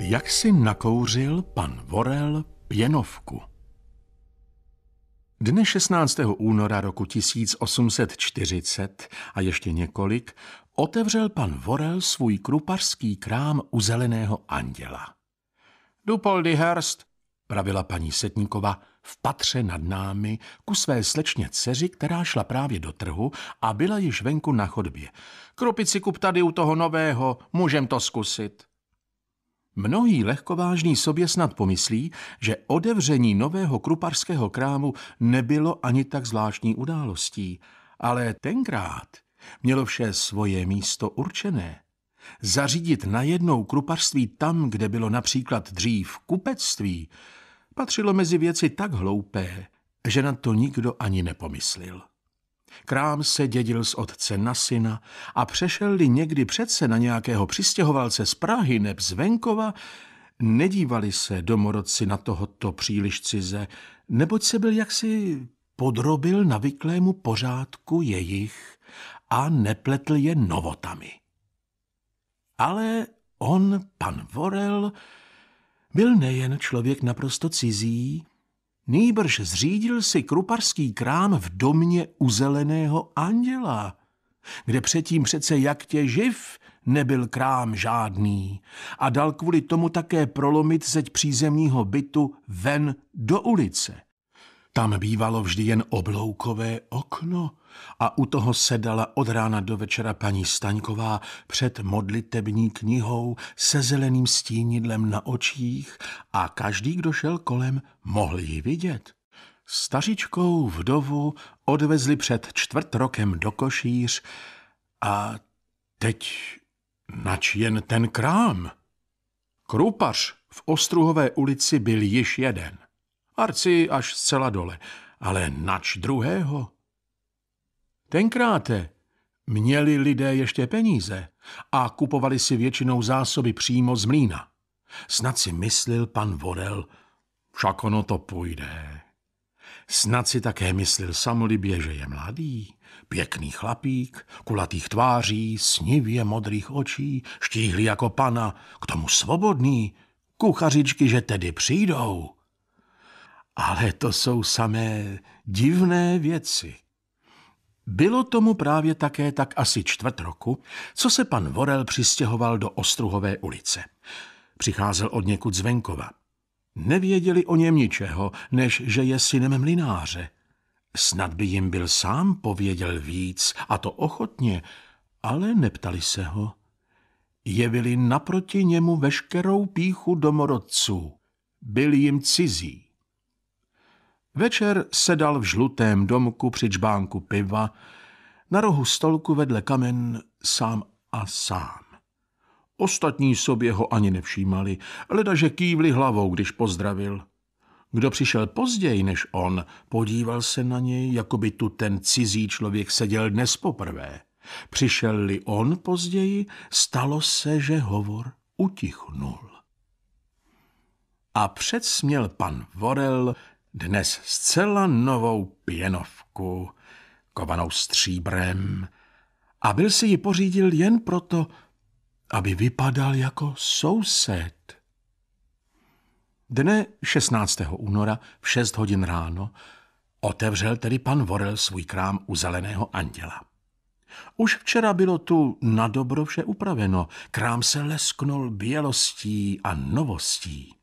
Jak si nakouřil pan Vorel pěnovku? Dne 16. února roku 1840 a ještě několik otevřel pan Vorel svůj krupařský krám u Zeleného anděla. Dupoldy Herst, pravila paní Setníkova v patře nad námi ku své slečně dceři, která šla právě do trhu a byla již venku na chodbě. Krupici kup tady u toho nového, můžem to zkusit. Mnohý lehkovážný sobě snad pomyslí, že odevření nového kruparského krámu nebylo ani tak zvláštní událostí, ale tenkrát mělo vše svoje místo určené. Zařídit najednou kruparství tam, kde bylo například dřív kupectví, patřilo mezi věci tak hloupé, že na to nikdo ani nepomyslil. Krám se dědil z otce na syna a přešel-li někdy přece na nějakého přistěhovalce z Prahy neb z venkova, nedívali se domorodci na tohoto příliš cize, neboť se byl jaksi podrobil navyklému pořádku jejich a nepletl je novotami. Ale on, pan Vorel, byl nejen člověk naprosto cizí, Nýbrž zřídil si kruparský krám v domě uzeleného anděla, kde předtím přece jak tě živ nebyl krám žádný a dal kvůli tomu také prolomit zeď přízemního bytu ven do ulice. Tam bývalo vždy jen obloukové okno a u toho sedala od rána do večera paní Staňková před modlitební knihou se zeleným stínidlem na očích a každý, kdo šel kolem, mohl ji vidět. Stařičkou vdovu odvezli před čtvrt rokem do košíř a teď nač jen ten krám. Krupař v Ostruhové ulici byl již jeden – arci až zcela dole, ale nač druhého. Tenkráte měli lidé ještě peníze a kupovali si většinou zásoby přímo z mlína. Snad si myslil pan Vorel, však ono to půjde. Snad si také myslil samolibě, že je mladý, pěkný chlapík, kulatých tváří, snivě modrých očí, štíhlý jako pana, k tomu svobodný, kuchařičky, že tedy přijdou. Ale to jsou samé divné věci. Bylo tomu právě také tak asi čtvrt roku, co se pan Vorel přistěhoval do Ostruhové ulice. Přicházel od někud z venkova. Nevěděli o něm ničeho, než že je synem mlináře. Snad by jim byl sám pověděl víc, a to ochotně, ale neptali se ho. Jevili naproti němu veškerou píchu domorodců. Byl jim cizí. Večer sedal v žlutém domku při čbánku piva, na rohu stolku vedle kamen sám a sám. Ostatní sobě ho ani nevšímali, ledaže kývli hlavou, když pozdravil. Kdo přišel později než on, podíval se na něj, jako by tu ten cizí člověk seděl dnes poprvé. Přišel-li on později, stalo se, že hovor utichnul. A měl pan Vorel dnes zcela novou pěnovku, kovanou stříbrem, a byl si ji pořídil jen proto, aby vypadal jako soused. Dne 16. února v 6 hodin ráno otevřel tedy pan Vorel svůj krám u zeleného anděla. Už včera bylo tu na dobro vše upraveno, krám se lesknul bělostí a novostí.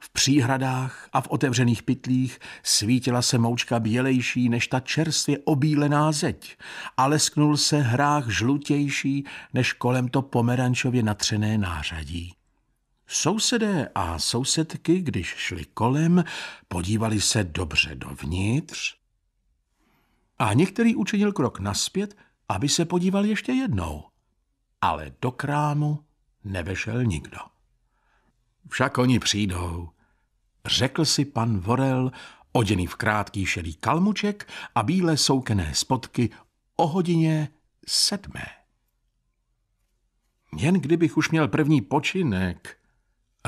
V příhradách a v otevřených pytlích svítila se moučka bělejší než ta čerstvě obílená zeď a lesknul se hrách žlutější než kolem to pomerančově natřené nářadí. Sousedé a sousedky, když šli kolem, podívali se dobře dovnitř a některý učinil krok naspět, aby se podíval ještě jednou. Ale do krámu nevešel nikdo. Však oni přijdou, řekl si pan Vorel, oděný v krátký šedý kalmuček a bílé soukené spotky o hodině sedmé. Jen kdybych už měl první počinek,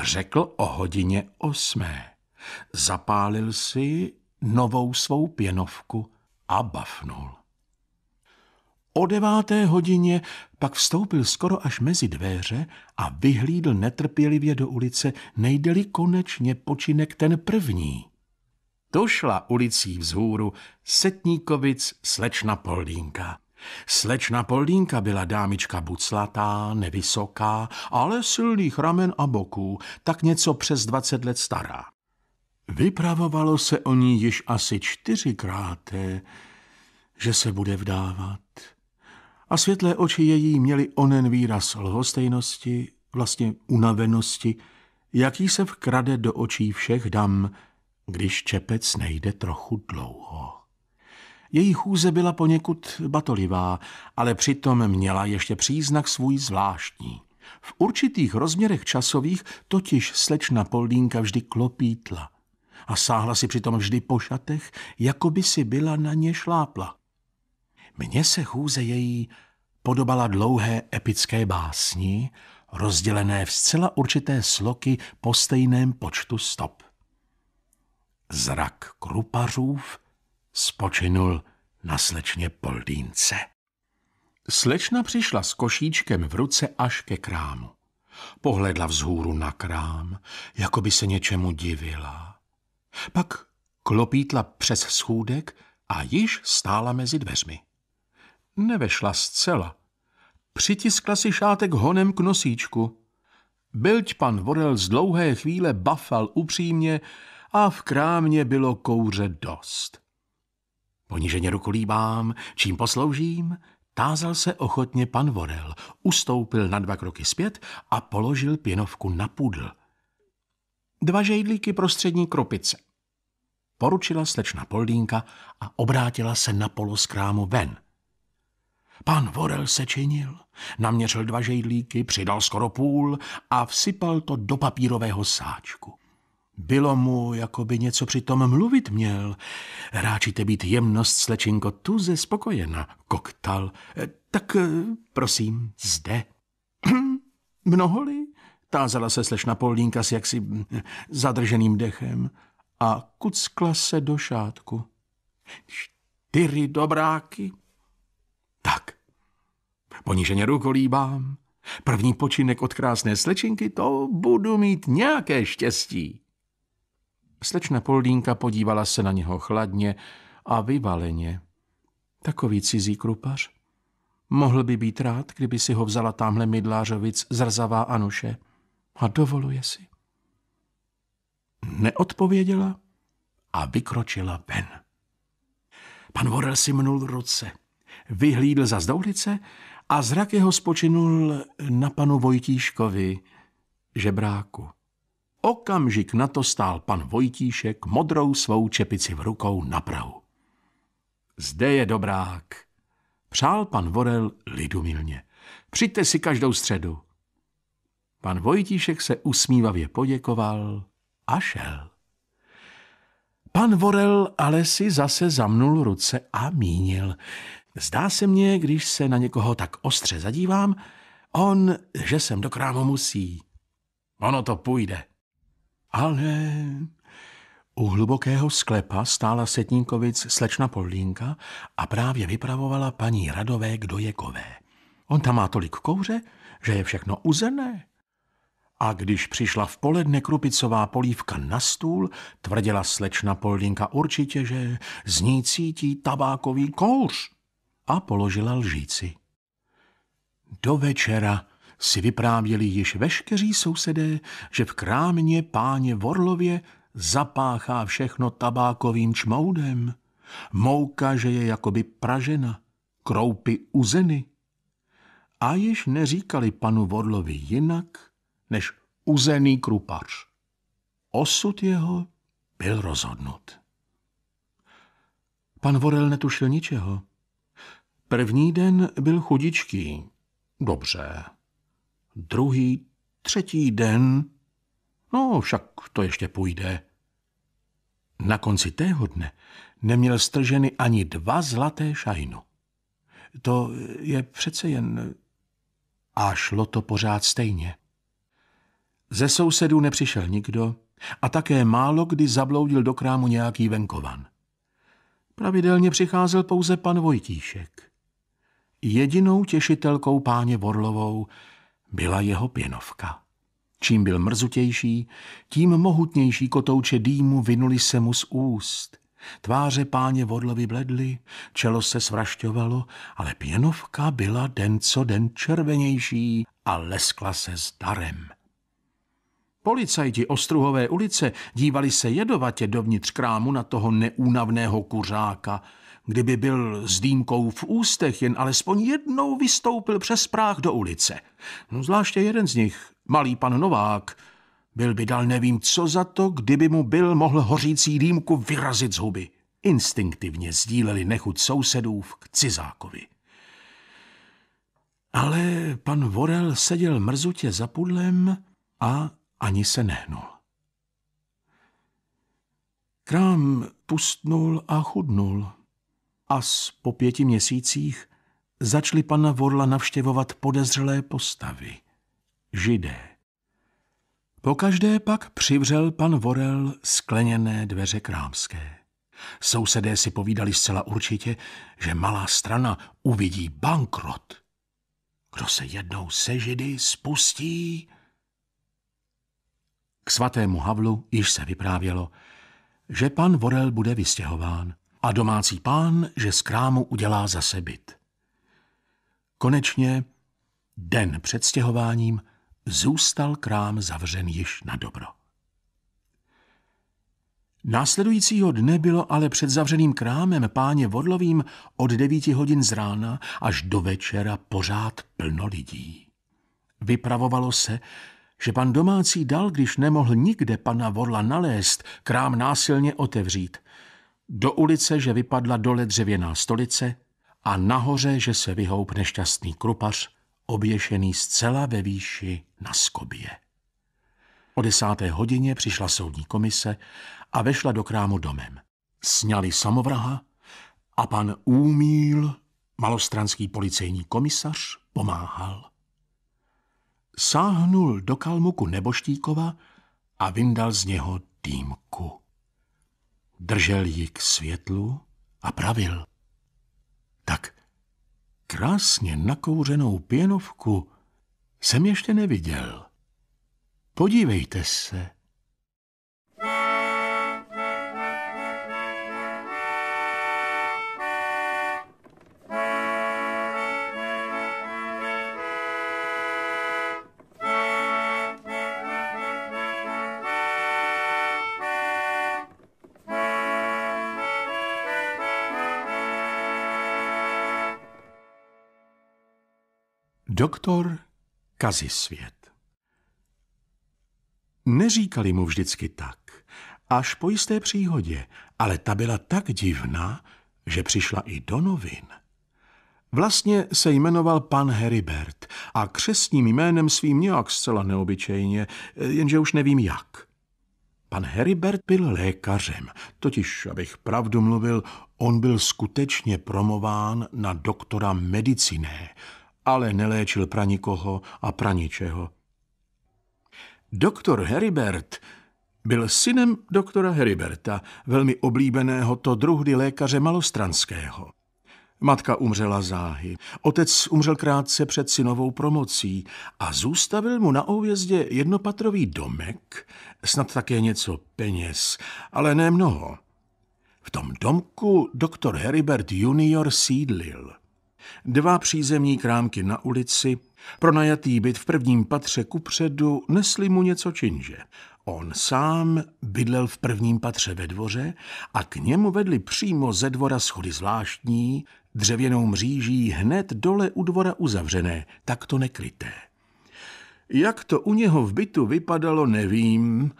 řekl o hodině osmé. Zapálil si novou svou pěnovku a bafnul. O deváté hodině pak vstoupil skoro až mezi dveře a vyhlídl netrpělivě do ulice, nejdeli konečně počinek ten první. To šla ulicí vzhůru Setníkovic slečna Poldínka. Slečna Poldínka byla dámička buclatá, nevysoká, ale silných ramen a boků, tak něco přes 20 let stará. Vypravovalo se o ní již asi čtyřikráté, že se bude vdávat a světlé oči její měly onen výraz lhostejnosti, vlastně unavenosti, jaký se vkrade do očí všech dam, když čepec nejde trochu dlouho. Její chůze byla poněkud batolivá, ale přitom měla ještě příznak svůj zvláštní. V určitých rozměrech časových totiž slečna Poldínka vždy klopítla a sáhla si přitom vždy po šatech, jako by si byla na ně šlápla. Mně se chůze její podobala dlouhé epické básni, rozdělené v zcela určité sloky po stejném počtu stop. Zrak krupařův spočinul na slečně Poldínce. Slečna přišla s košíčkem v ruce až ke krámu. Pohledla vzhůru na krám, jako by se něčemu divila. Pak klopítla přes schůdek a již stála mezi dveřmi nevešla zcela. Přitiskla si šátek honem k nosíčku. Byť pan Vorel z dlouhé chvíle bafal upřímně a v krámě bylo kouře dost. Poníženě rukolíbám, čím posloužím? Tázal se ochotně pan Vorel, ustoupil na dva kroky zpět a položil pěnovku na pudl. Dva žejdlíky prostřední kropice. Poručila slečna Poldínka a obrátila se na polo z krámu ven – Pan Vorel se činil. Naměřil dva žejdlíky, přidal skoro půl a vsypal to do papírového sáčku. Bylo mu, jako by něco přitom mluvit měl. Ráčíte být jemnost, slečinko, tu ze spokojena, koktal. Eh, tak eh, prosím, zde. Mnoholi? Tázala se slešna Polínka s jaksi eh, zadrženým dechem a kuckla se do šátku. Čtyři dobráky, Poníženě rukolíbám. První počinek od krásné slečinky, to budu mít nějaké štěstí. Slečna Poldínka podívala se na něho chladně a vyvaleně. Takový cizí krupař. Mohl by být rád, kdyby si ho vzala tamhle mydlářovic zrzavá Anuše. A dovoluje si. Neodpověděla a vykročila ven. Pan Vorel si mnul ruce, vyhlídl za zdoulice a zrak jeho spočinul na panu Vojtíškovi, žebráku. Okamžik na to stál pan Vojtíšek modrou svou čepici v rukou na prahu. Zde je dobrák, přál pan Vorel lidumilně. Přijďte si každou středu. Pan Vojtíšek se usmívavě poděkoval a šel. Pan Vorel ale si zase zamnul ruce a mínil. Zdá se mně, když se na někoho tak ostře zadívám, on, že sem do krámu musí. Ono to půjde. Ale u hlubokého sklepa stála setníkovic slečna Polínka a právě vypravovala paní Radové k dojekové. On tam má tolik kouře, že je všechno uzené. A když přišla v poledne krupicová polívka na stůl, tvrdila slečna Polínka určitě, že z ní cítí tabákový kouř a položila lžíci. Do večera si vyprávěli již veškeří sousedé, že v krámě páně Vorlově zapáchá všechno tabákovým čmoudem. Mouka, že je jakoby pražena, kroupy uzeny. A již neříkali panu Vorlovi jinak, než uzený krupař. Osud jeho byl rozhodnut. Pan Vorel netušil ničeho. První den byl chudičký. Dobře. Druhý, třetí den... No, však to ještě půjde. Na konci tého dne neměl strženy ani dva zlaté šajnu. To je přece jen... A šlo to pořád stejně. Ze sousedů nepřišel nikdo a také málo kdy zabloudil do krámu nějaký venkovan. Pravidelně přicházel pouze pan Vojtíšek. Jedinou těšitelkou páně Vorlovou byla jeho pěnovka. Čím byl mrzutější, tím mohutnější kotouče dýmu vynuli se mu z úst. Tváře páně Vorlovy bledly, čelo se svrašťovalo, ale pěnovka byla den co den červenější a leskla se s darem. Policajti Ostruhové ulice dívali se jedovatě dovnitř krámu na toho neúnavného kuřáka – Kdyby byl s dýmkou v ústech, jen alespoň jednou vystoupil přes práh do ulice. No zvláště jeden z nich, malý pan Novák, byl by dal nevím co za to, kdyby mu byl mohl hořící dýmku vyrazit z huby. Instinktivně sdíleli nechuť sousedů k cizákovi. Ale pan Vorel seděl mrzutě za pudlem a ani se nehnul. Krám pustnul a chudnul. As po pěti měsících začali pana Vorla navštěvovat podezřelé postavy. Židé. Pokaždé pak přivřel pan Vorel skleněné dveře krámské. Sousedé si povídali zcela určitě, že malá strana uvidí bankrot. Kdo se jednou se židy spustí? K svatému Havlu již se vyprávělo, že pan Vorel bude vystěhován a domácí pán, že z krámu udělá zase byt. Konečně, den před stěhováním, zůstal krám zavřen již na dobro. Následujícího dne bylo ale před zavřeným krámem páně Vodlovým od 9 hodin z rána až do večera pořád plno lidí. Vypravovalo se, že pan domácí dal, když nemohl nikde pana Vodla nalézt, krám násilně otevřít – do ulice, že vypadla dole dřevěná stolice a nahoře, že se vyhoup nešťastný krupař, oběšený zcela ve výši na skobě. O desáté hodině přišla soudní komise a vešla do krámu domem. Sňali samovraha a pan Úmíl, malostranský policejní komisař, pomáhal. Sáhnul do kalmuku neboštíkova a vyndal z něho dýmku držel ji k světlu a pravil. Tak krásně nakouřenou pěnovku jsem ještě neviděl. Podívejte se. Doktor Kazisvět. Neříkali mu vždycky tak, až po jisté příhodě, ale ta byla tak divná, že přišla i do novin. Vlastně se jmenoval pan Heribert a křesním jménem svým nějak zcela neobyčejně, jenže už nevím jak. Pan Heribert byl lékařem, totiž, abych pravdu mluvil, on byl skutečně promován na doktora mediciné, ale neléčil pranikoho a praničeho. Doktor Heribert byl synem doktora Heriberta, velmi oblíbeného to druhdy lékaře malostranského. Matka umřela záhy, otec umřel krátce před synovou promocí a zůstavil mu na ouvězdě jednopatrový domek, snad také něco peněz, ale ne mnoho. V tom domku doktor Heribert junior sídlil. Dva přízemní krámky na ulici, pronajatý byt v prvním patře kupředu, nesli mu něco činže. On sám bydlel v prvním patře ve dvoře a k němu vedli přímo ze dvora schody zvláštní, dřevěnou mříží hned dole u dvora uzavřené, takto nekryté. Jak to u něho v bytu vypadalo, nevím,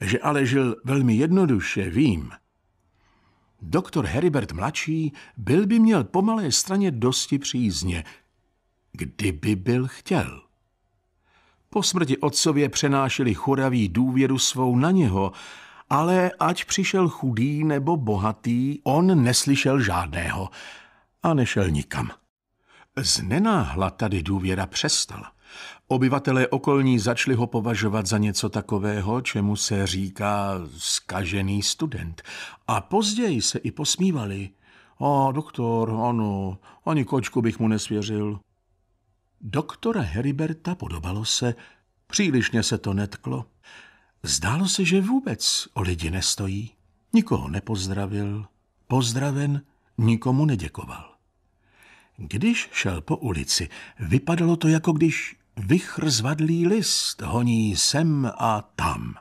že ale žil velmi jednoduše, vím – Doktor Heribert mladší byl by měl po malé straně dosti přízně, kdyby byl chtěl. Po smrti otcově přenášeli choravý důvěru svou na něho, ale ať přišel chudý nebo bohatý, on neslyšel žádného a nešel nikam. Znenáhla tady důvěra přestala. Obyvatelé okolní začali ho považovat za něco takového, čemu se říká skažený student. A později se i posmívali. A doktor, ano, ani kočku bych mu nesvěřil. Doktora Heriberta podobalo se, přílišně se to netklo. Zdálo se, že vůbec o lidi nestojí. Nikoho nepozdravil, pozdraven nikomu neděkoval. Když šel po ulici, vypadalo to, jako když Vychr zvadlý list honí sem a tam.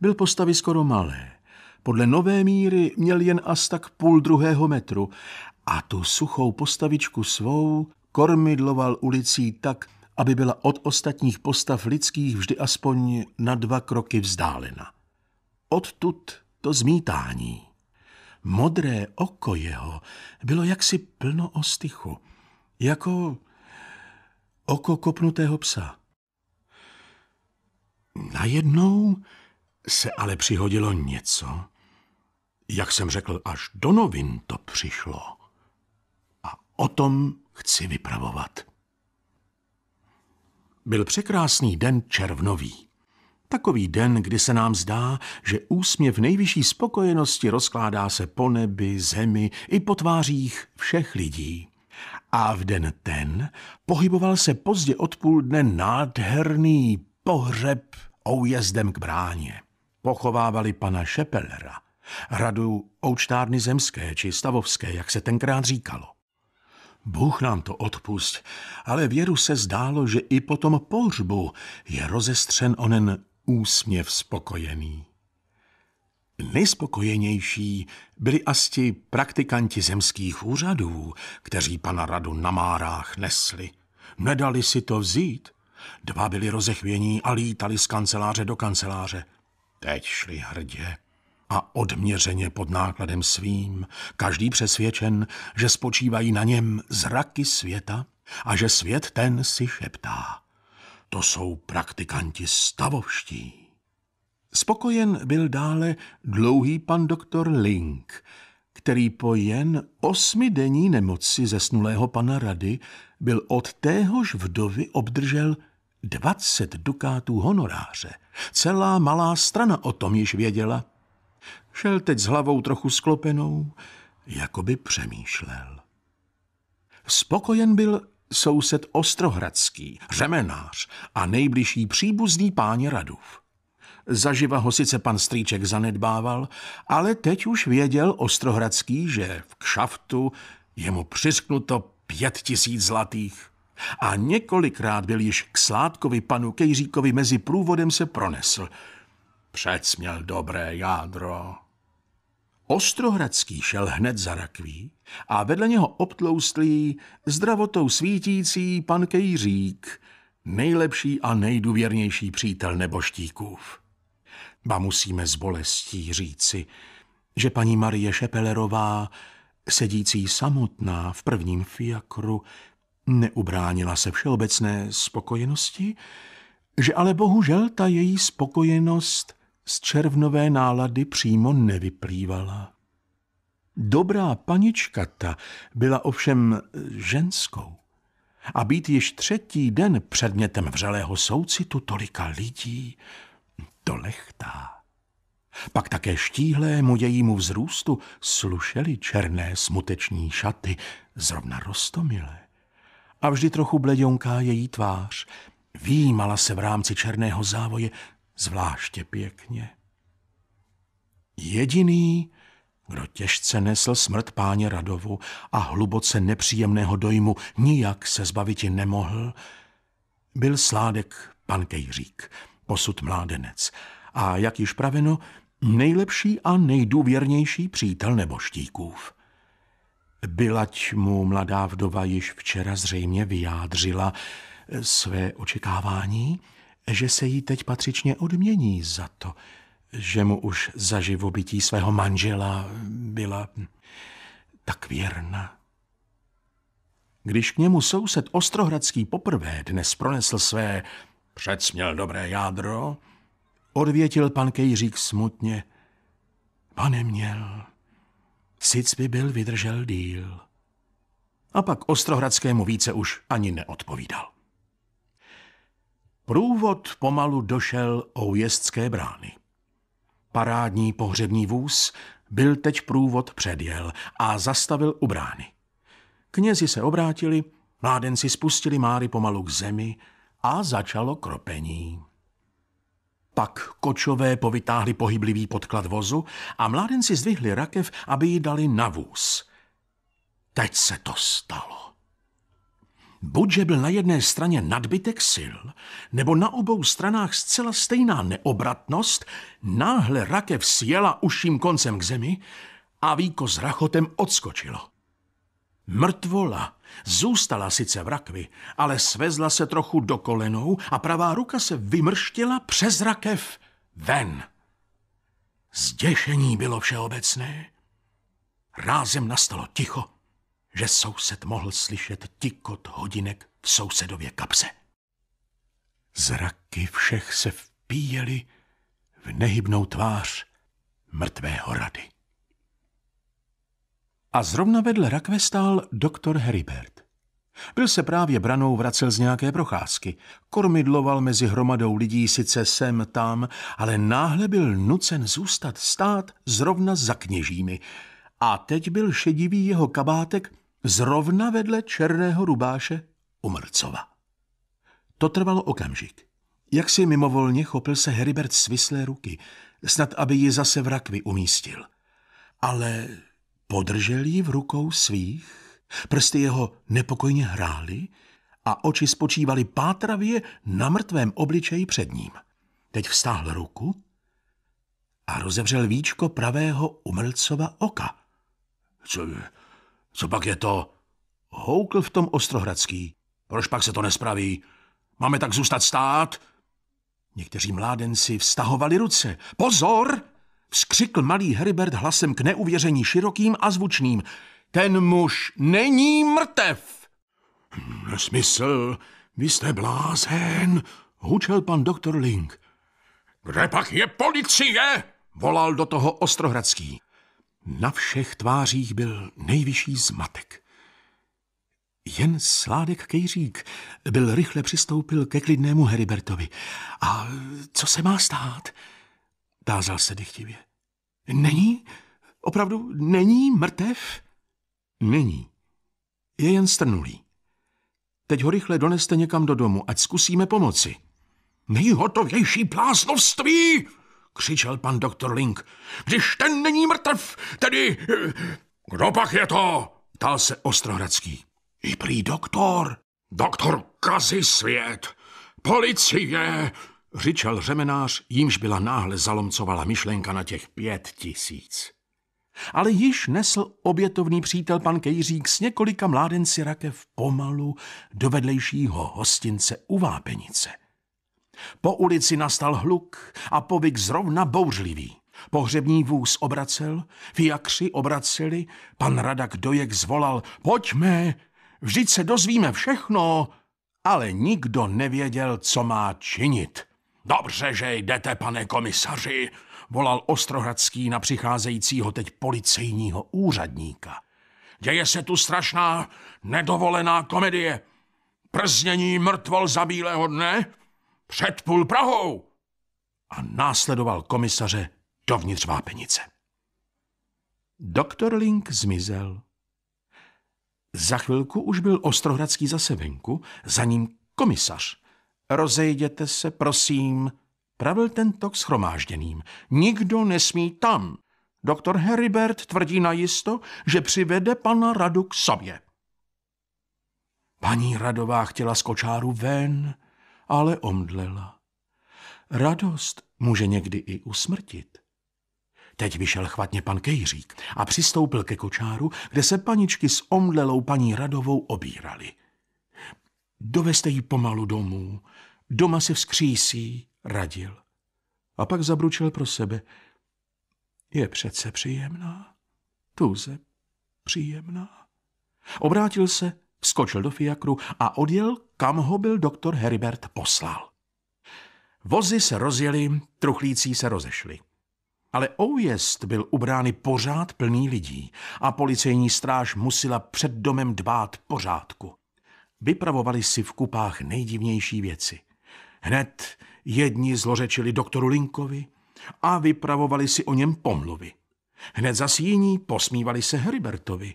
Byl postavy skoro malé. Podle nové míry měl jen as tak půl druhého metru a tu suchou postavičku svou kormidloval ulicí tak, aby byla od ostatních postav lidských vždy aspoň na dva kroky vzdálena. Odtud to zmítání. Modré oko jeho bylo jaksi plno ostychu, jako oko kopnutého psa. Najednou se ale přihodilo něco. Jak jsem řekl, až do novin to přišlo. A o tom chci vypravovat. Byl překrásný den červnový. Takový den, kdy se nám zdá, že úsměv nejvyšší spokojenosti rozkládá se po nebi, zemi i po tvářích všech lidí. A v den ten pohyboval se pozdě od půl dne nádherný pohřeb oujezdem k bráně. Pochovávali pana Šepelera, hradu oučtárny zemské či stavovské, jak se tenkrát říkalo. Bůh nám to odpust, ale věru se zdálo, že i po tom pohřbu je rozestřen onen úsměv spokojený. Nejspokojenější byli asi praktikanti zemských úřadů, kteří pana radu na márách nesli. Nedali si to vzít. Dva byli rozechvění a lítali z kanceláře do kanceláře. Teď šli hrdě a odměřeně pod nákladem svým, každý přesvědčen, že spočívají na něm zraky světa a že svět ten si šeptá. To jsou praktikanti stavovští. Spokojen byl dále dlouhý pan doktor Link, který po jen osmidenní nemoci zesnulého pana Rady byl od téhož vdovy obdržel 20 dukátů honoráře. Celá malá strana o tom již věděla. Šel teď s hlavou trochu sklopenou, jako by přemýšlel. Spokojen byl soused Ostrohradský, řemenář a nejbližší příbuzný páně Radův. Zaživa ho sice pan Strýček zanedbával, ale teď už věděl Ostrohradský, že v kšaftu je mu přisknuto pět tisíc zlatých. A několikrát byl již k sládkovi panu Kejříkovi mezi průvodem se pronesl. Přec měl dobré jádro. Ostrohradský šel hned za rakví a vedle něho obtloustlý, zdravotou svítící pan Kejřík, nejlepší a nejdůvěrnější přítel neboštíkův ba musíme s bolestí říci, že paní Marie Šepelerová, sedící samotná v prvním fiakru, neubránila se všeobecné spokojenosti, že ale bohužel ta její spokojenost z červnové nálady přímo nevyplývala. Dobrá panička ta byla ovšem ženskou a být již třetí den předmětem vřelého soucitu tolika lidí lechtá. Pak také mu jejímu vzrůstu slušely černé smuteční šaty, zrovna rostomilé. A vždy trochu bledionká její tvář, výjímala se v rámci černého závoje zvláště pěkně. Jediný, kdo těžce nesl smrt páně Radovu a hluboce nepříjemného dojmu nijak se zbavit nemohl, byl sládek pan Kejřík, Posud mládenec. A jak již praveno, nejlepší a nejdůvěrnější přítel neboštíkův. Bylať mu mladá vdova již včera zřejmě vyjádřila eh, své očekávání, že se jí teď patřičně odmění za to, že mu už za živobytí svého manžela byla tak věrna. Když k němu soused Ostrohradský poprvé dnes pronesl své Přec měl dobré jádro, odvětil pan Kejřík smutně. Pane měl. Sic by byl vydržel díl. A pak Ostrohradskému více už ani neodpovídal. Průvod pomalu došel o ujezdské brány. Parádní pohřební vůz byl teď průvod předjel a zastavil u brány. Knězi se obrátili, mládenci spustili Máry pomalu k zemi, a začalo kropení. Pak kočové povytáhli pohyblivý podklad vozu a mládenci zdvihli rakev, aby ji dali na vůz. Teď se to stalo. Buďže byl na jedné straně nadbytek sil, nebo na obou stranách zcela stejná neobratnost, náhle rakev sjela uším koncem k zemi a víko s rachotem odskočilo. Mrtvola Zůstala sice v rakvi, ale svezla se trochu do kolenou a pravá ruka se vymrštila přes rakev ven. Zděšení bylo všeobecné. Rázem nastalo ticho, že soused mohl slyšet tikot hodinek v sousedově kapse. Zraky všech se vpíjeli v nehybnou tvář mrtvého rady. A zrovna vedle rakve stál doktor Heribert. Byl se právě branou vracel z nějaké procházky. Kormidloval mezi hromadou lidí sice sem, tam, ale náhle byl nucen zůstat stát zrovna za kněžími. A teď byl šedivý jeho kabátek zrovna vedle černého rubáše Umrcova. To trvalo okamžik. Jak si mimovolně chopil se Heribert svislé ruky, snad aby ji zase v rakvi umístil. Ale Podržel ji v rukou svých, prsty jeho nepokojně hrály a oči spočívaly pátravě na mrtvém obličeji před ním. Teď vstáhl ruku a rozevřel víčko pravého umrlcova oka. Co, co pak je to? Houkl v tom Ostrohradský. Proč pak se to nespraví? Máme tak zůstat stát? Někteří mládenci vztahovali ruce. Pozor! Vzkřikl malý Heribert hlasem k neuvěření širokým a zvučným. Ten muž není mrtev! Nesmysl, vy jste blázen, hučel pan doktor Link. Kde pak je policie? volal do toho Ostrohradský. Na všech tvářích byl nejvyšší zmatek. Jen sládek Kejřík byl rychle přistoupil ke klidnému Heribertovi. A co se má stát? tázal se dychtivě. Není? Opravdu není mrtev? Není. Je jen strnulý. Teď ho rychle doneste někam do domu, ať zkusíme pomoci. Nejhotovější plásnovství! křičel pan doktor Link. Když ten není mrtev, tedy... Kdo pak je to? Ptal se Ostrohradský. I prý doktor. Doktor kazi svět. Policie. Řičel řemenář, jímž byla náhle zalomcovala myšlenka na těch pět tisíc. Ale již nesl obětovný přítel pan Kejřík s několika mládenci rakev pomalu do vedlejšího hostince u Vápenice. Po ulici nastal hluk a povyk zrovna bouřlivý. Pohřební vůz obracel, fiakři obraceli, pan Radak dojek zvolal, pojďme, vždyť se dozvíme všechno, ale nikdo nevěděl, co má činit. Dobře, že jdete, pane komisaři, volal Ostrohradský na přicházejícího teď policejního úřadníka. Děje se tu strašná, nedovolená komedie. Prznění mrtvol za bílého dne před půl Prahou. A následoval komisaře dovnitř vápenice. Doktor Link zmizel. Za chvilku už byl Ostrohradský zase venku, za ním komisař – Rozejděte se, prosím, pravil ten k schromážděným. Nikdo nesmí tam. Doktor Heribert tvrdí najisto, že přivede pana Radu k sobě. Paní Radová chtěla z kočáru ven, ale omdlela. Radost může někdy i usmrtit. Teď vyšel chvatně pan Kejřík a přistoupil ke kočáru, kde se paničky s omdlelou paní Radovou obírali. Doveste ji pomalu domů, Doma se vzkřísí, radil. A pak zabručil pro sebe. Je přece příjemná, tuze příjemná. Obrátil se, skočil do fiakru a odjel, kam ho byl doktor Heribert poslal. Vozy se rozjeli, truchlící se rozešli. Ale oujezd byl ubrány pořád plný lidí a policejní stráž musela před domem dbát pořádku. Vypravovali si v kupách nejdivnější věci. Hned jedni zlořečili doktoru Linkovi a vypravovali si o něm pomluvy. Hned zas jiní posmívali se Heribertovi.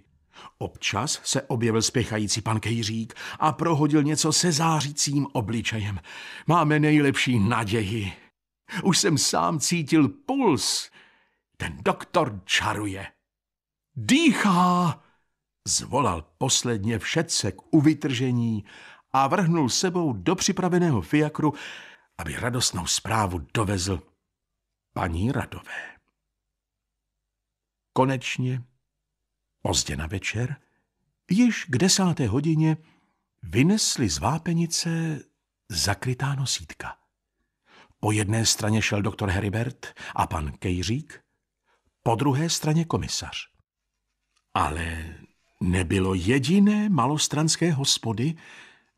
Občas se objevil spěchající pan Kejřík a prohodil něco se zářícím obličejem. Máme nejlepší naději. Už jsem sám cítil puls. Ten doktor čaruje. Dýchá! Zvolal posledně všecek u vytržení a vrhnul sebou do připraveného fiakru, aby radostnou zprávu dovezl paní Radové. Konečně, pozdě na večer, již k desáté hodině vynesli z vápenice zakrytá nosítka. Po jedné straně šel doktor Heribert a pan Kejřík, po druhé straně komisař. Ale nebylo jediné malostranské hospody,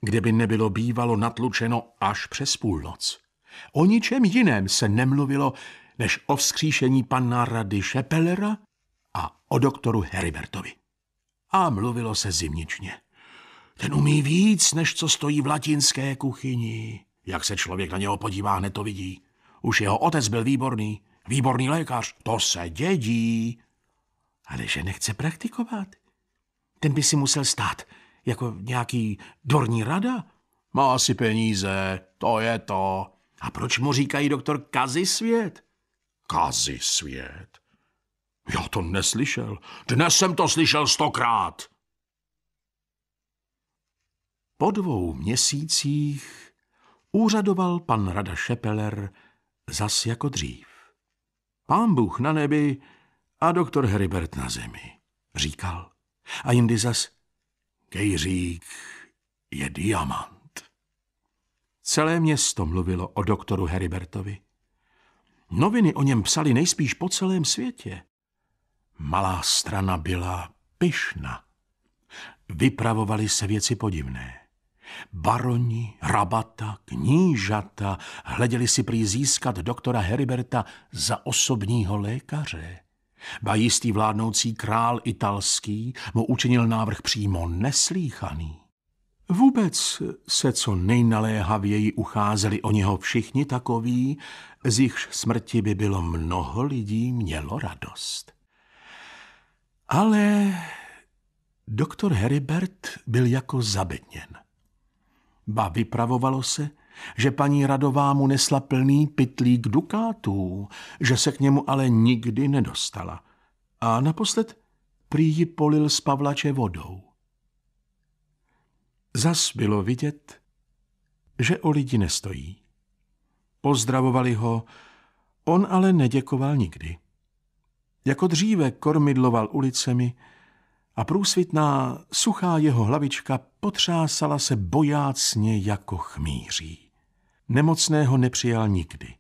kde by nebylo bývalo natlučeno až přes půlnoc. O ničem jiném se nemluvilo, než o vzkříšení panna Rady Šepelera a o doktoru Heribertovi. A mluvilo se zimničně. Ten umí víc, než co stojí v latinské kuchyni. Jak se člověk na něho podívá, hned to vidí. Už jeho otec byl výborný, výborný lékař, to se dědí. Ale že nechce praktikovat. Ten by si musel stát jako nějaký dorní rada? Má asi peníze, to je to. A proč mu říkají doktor Kazi svět? Kazi svět? Já to neslyšel. Dnes jsem to slyšel stokrát. Po dvou měsících úřadoval pan Rada Šepeler zas jako dřív. Pán Bůh na nebi a doktor Heribert na zemi, říkal. A jindy zas, Kejřík je diamant. Celé město mluvilo o doktoru Heribertovi. Noviny o něm psali nejspíš po celém světě. Malá strana byla pyšna. Vypravovali se věci podivné. Baroni, rabata, knížata hleděli si prý získat doktora Heriberta za osobního lékaře. Ba jistý vládnoucí král italský mu učinil návrh přímo neslíchaný. Vůbec se co nejnaléhavěji ucházeli o něho všichni takoví, z jichž smrti by bylo mnoho lidí mělo radost. Ale doktor Heribert byl jako zabedněn. Ba vypravovalo se, že paní Radová mu nesla plný pytlík dukátů, že se k němu ale nikdy nedostala. A naposled prý ji polil z Pavlače vodou. Zas bylo vidět, že o lidi nestojí. Pozdravovali ho, on ale neděkoval nikdy. Jako dříve kormidloval ulicemi a průsvitná, suchá jeho hlavička potřásala se bojácně jako chmíří nemocného nepřijal nikdy.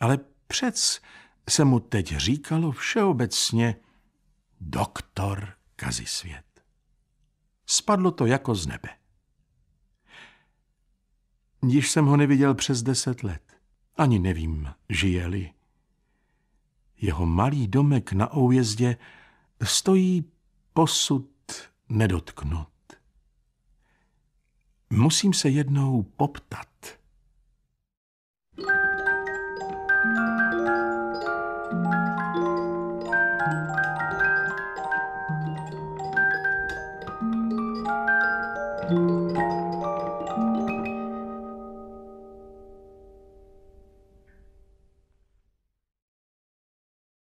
Ale přec se mu teď říkalo všeobecně doktor Kazisvět. Spadlo to jako z nebe. Již jsem ho neviděl přes deset let. Ani nevím, žijeli. Jeho malý domek na oujezdě stojí posud nedotknut. Musím se jednou poptat –